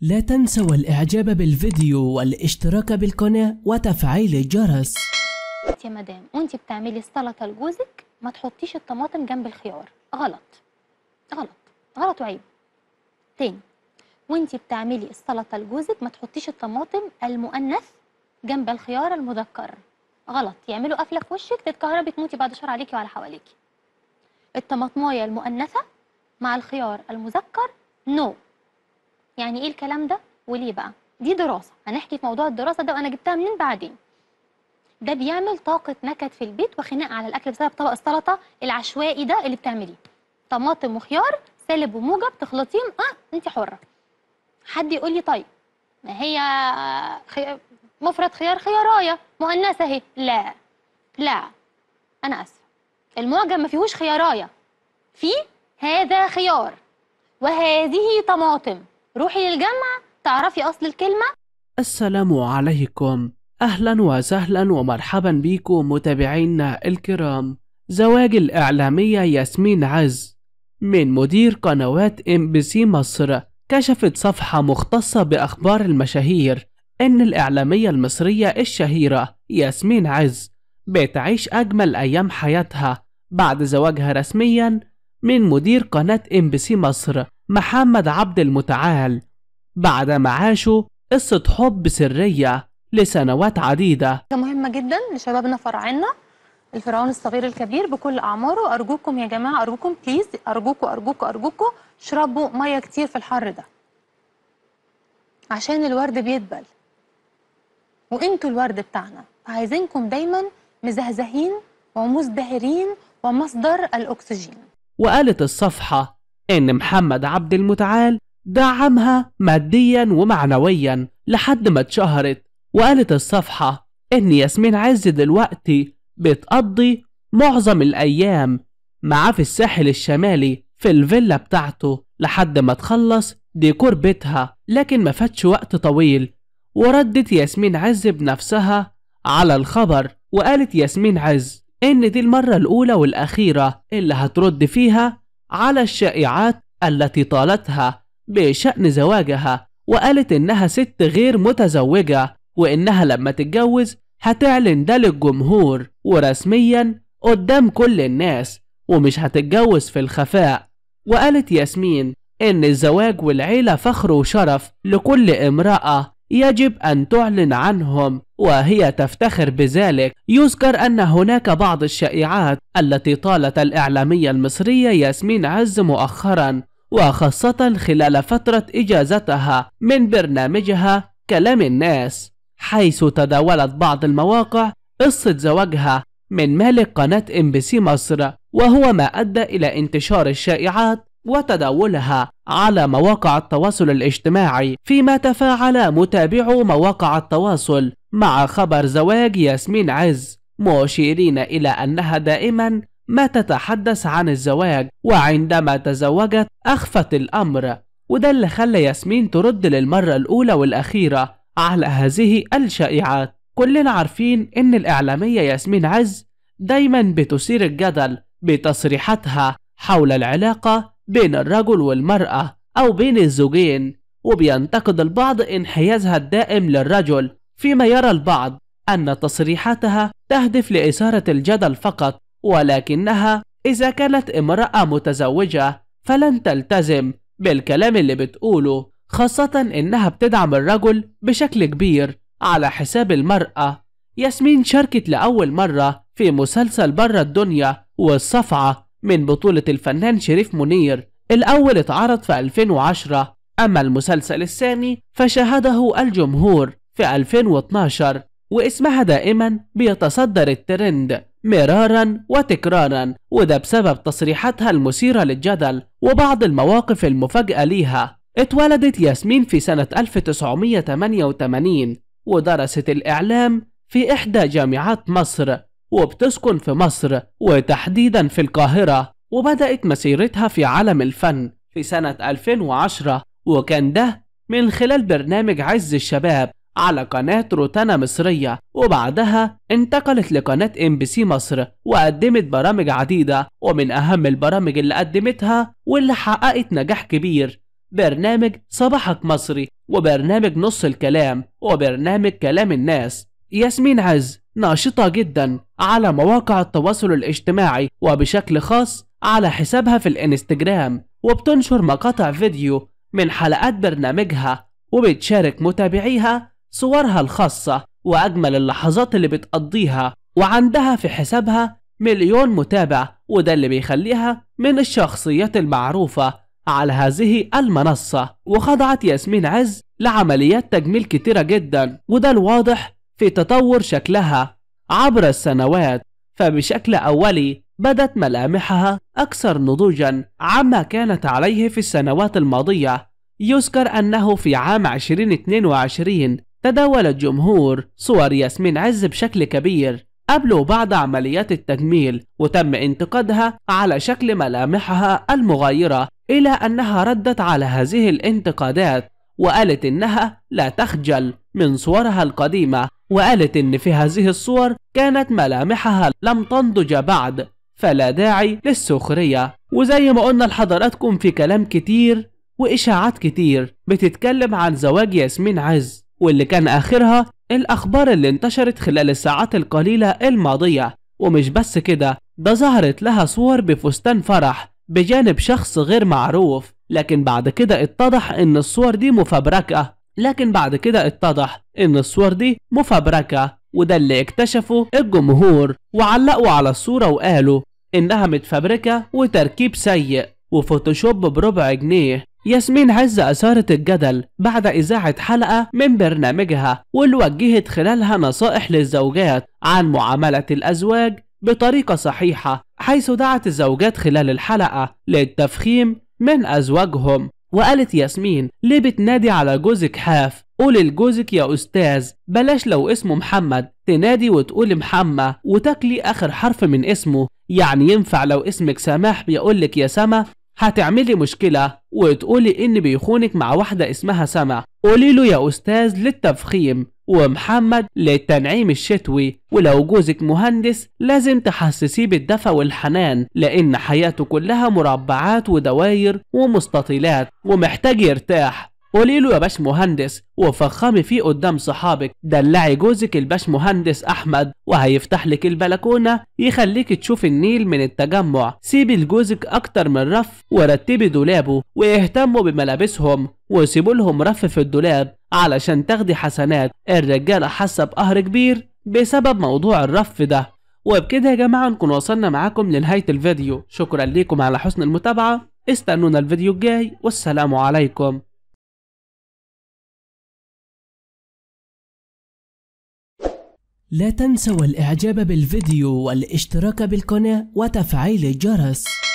لا تنسوا الاعجاب بالفيديو والاشتراك بالقناة وتفعيل الجرس يا مدام وانت بتعملي السلطة لجوزك ما تحطيش الطماطم جنب الخيار غلط غلط غلط وعيب تاني وانت بتعملي السلطة لجوزك ما تحطيش الطماطم المؤنث جنب الخيار المذكر غلط يعملوا قفله في وشك تتكهربي تموتي بعد شهر عليكي وعلى حواليكي الطماطمايه المؤنثه مع الخيار المذكر نو no. يعني ايه الكلام ده وليه بقى دي دراسه هنحكي في موضوع الدراسه ده وانا جبتها منين بعدين ده بيعمل طاقه نكد في البيت وخناقه على الاكل بسبب طبق السلطه العشوائي ده اللي بتعمليه طماطم وخيار سالب وموجب تخلطيهم اه انت حره حد يقول لي طيب ما هي خي... مفرد خيار خيارايه مؤنثه اهي لا لا انا اسفه المعجم ما فيهوش خيارايه في هذا خيار وهذه طماطم روحي للجامعة تعرفي أصل الكلمة السلام عليكم أهلا وسهلا ومرحبا بيكم متابعينا الكرام زواج الإعلامية ياسمين عز من مدير قنوات ام بي سي مصر كشفت صفحة مختصة بأخبار المشاهير إن الإعلامية المصرية الشهيرة ياسمين عز بتعيش أجمل أيام حياتها بعد زواجها رسميا من مدير قناة ام بي سي مصر محمد عبد المتعال بعد ما عاشوا قصة حب سرية لسنوات عديدة مهمة جدا لشبابنا فرعنا الفرعون الصغير الكبير بكل أعماره أرجوكم يا جماعة أرجوكم بليز أرجوكم أرجوكم أرجوكم اشربوا مية كتير في الحر ده عشان الورد بيدبل وانتوا الورد بتاعنا عايزينكم دايما مزهزهين ومزدهرين ومصدر الأكسجين وقالت الصفحة إن محمد عبد المتعال دعمها ماديا ومعنويا لحد ما اتشهرت وقالت الصفحة إن ياسمين عز دلوقتي بتقضي معظم الأيام معاه في الساحل الشمالي في الفيلا بتاعته لحد ما تخلص ديكور بيتها لكن ما فاتش وقت طويل وردت ياسمين عز بنفسها على الخبر وقالت ياسمين عز إن دي المرة الأولى والأخيرة اللي هترد فيها على الشائعات التي طالتها بشأن زواجها وقالت إنها ست غير متزوجة وإنها لما تتجوز هتعلن ده للجمهور ورسميا قدام كل الناس ومش هتتجوز في الخفاء وقالت ياسمين إن الزواج والعيلة فخر وشرف لكل امرأة يجب أن تعلن عنهم وهي تفتخر بذلك يذكر أن هناك بعض الشائعات التي طالت الإعلامية المصرية ياسمين عز مؤخرا وخاصة خلال فترة إجازتها من برنامجها كلام الناس حيث تداولت بعض المواقع قصة زواجها من مالك قناة ام بي سي مصر وهو ما أدى إلى انتشار الشائعات وتداولها على مواقع التواصل الاجتماعي فيما تفاعل متابعو مواقع التواصل مع خبر زواج ياسمين عز مشيرين إلى أنها دائما ما تتحدث عن الزواج وعندما تزوجت أخفت الأمر وده اللي خلى ياسمين ترد للمرة الأولى والأخيرة على هذه الشائعات كلنا عارفين إن الإعلامية ياسمين عز دايما بتثير الجدل بتصريحاتها حول العلاقة بين الرجل والمرأة أو بين الزوجين وبينتقد البعض انحيازها الدائم للرجل فيما يرى البعض أن تصريحاتها تهدف لإثارة الجدل فقط ولكنها إذا كانت امرأة متزوجة فلن تلتزم بالكلام اللي بتقوله خاصة إنها بتدعم الرجل بشكل كبير على حساب المرأة ياسمين شاركت لأول مرة في مسلسل بره الدنيا والصفعة من بطولة الفنان شريف منير الأول اتعرض في 2010 أما المسلسل الثاني فشاهده الجمهور في 2012 واسمها دائما بيتصدر الترند مرارا وتكرارا وده بسبب تصريحاتها المثيرة للجدل وبعض المواقف المفاجئة ليها اتولدت ياسمين في سنة 1988 ودرست الإعلام في إحدى جامعات مصر وبتسكن في مصر وتحديدا في القاهرة وبدأت مسيرتها في عالم الفن في سنة 2010 وكان ده من خلال برنامج عز الشباب على قناة روتانا مصرية وبعدها انتقلت لقناة ام بي سي مصر وقدمت برامج عديدة ومن أهم البرامج اللي قدمتها واللي حققت نجاح كبير برنامج صباحك مصري وبرنامج نص الكلام وبرنامج كلام الناس ياسمين عز ناشطة جدا على مواقع التواصل الاجتماعي وبشكل خاص على حسابها في الانستجرام وبتنشر مقاطع فيديو من حلقات برنامجها وبتشارك متابعيها صورها الخاصة وأجمل اللحظات اللي بتقضيها وعندها في حسابها مليون متابع وده اللي بيخليها من الشخصيات المعروفة على هذه المنصة وخضعت ياسمين عز لعمليات تجميل كتيرة جدا وده الواضح في تطور شكلها عبر السنوات فبشكل أولي بدت ملامحها أكثر نضوجا عما كانت عليه في السنوات الماضية يذكر أنه في عام 2022 تداول الجمهور صور ياسمين عز بشكل كبير قبل وبعد عمليات التجميل وتم انتقادها على شكل ملامحها المغايرة إلى أنها ردت على هذه الانتقادات وقالت إنها لا تخجل من صورها القديمة وقالت إن في هذه الصور كانت ملامحها لم تنضج بعد فلا داعي للسخرية وزي ما قلنا لحضراتكم في كلام كتير وإشاعات كتير بتتكلم عن زواج ياسمين عز واللي كان آخرها الأخبار اللي انتشرت خلال الساعات القليلة الماضية ومش بس كده ده ظهرت لها صور بفستان فرح بجانب شخص غير معروف لكن بعد كده اتضح ان الصور دي مفبركة لكن بعد كده اتضح ان الصور دي مفبركة وده اللي اكتشفه الجمهور وعلقوا على الصورة وقالوا انها متفبركة وتركيب سيء وفوتوشوب بربع جنيه ياسمين عزة أثارت الجدل بعد إذاعة حلقة من برنامجها واللي وجهت خلالها نصائح للزوجات عن معاملة الأزواج بطريقة صحيحة حيث دعت الزوجات خلال الحلقة للتفخيم من أزواجهم وقالت ياسمين ليه بتنادي على جوزك حاف قولي لجوزك يا أستاذ بلاش لو اسمه محمد تنادي وتقولي محمد وتاكلي آخر حرف من اسمه يعني ينفع لو اسمك سماح بيقولك يا سما هتعملي مشكلة وتقولي إن بيخونك مع واحدة اسمها سما قولي له يا أستاذ للتفخيم ومحمد للتنعيم الشتوي ولو جوزك مهندس لازم تحسسيه بالدفى والحنان لأن حياته كلها مربعات ودواير ومستطيلات ومحتاج يرتاح قولي له يا باش مهندس وفخمي فيه قدام صحابك دلعي جوزك الباش مهندس احمد وهيفتح لك البلكونه يخليك تشوف النيل من التجمع سيبي لجوزك اكتر من رف ورتبي دولابه واهتموا بملابسهم وسيبوا لهم رف في الدولاب علشان تاخدي حسنات الرجاله حاسه بقهر كبير بسبب موضوع الرف ده وبكده يا جماعه نكون وصلنا معاكم لنهايه الفيديو شكرا ليكم على حسن المتابعه استنونا الفيديو الجاي والسلام عليكم لا تنسوا الاعجاب بالفيديو والاشتراك بالقناة وتفعيل الجرس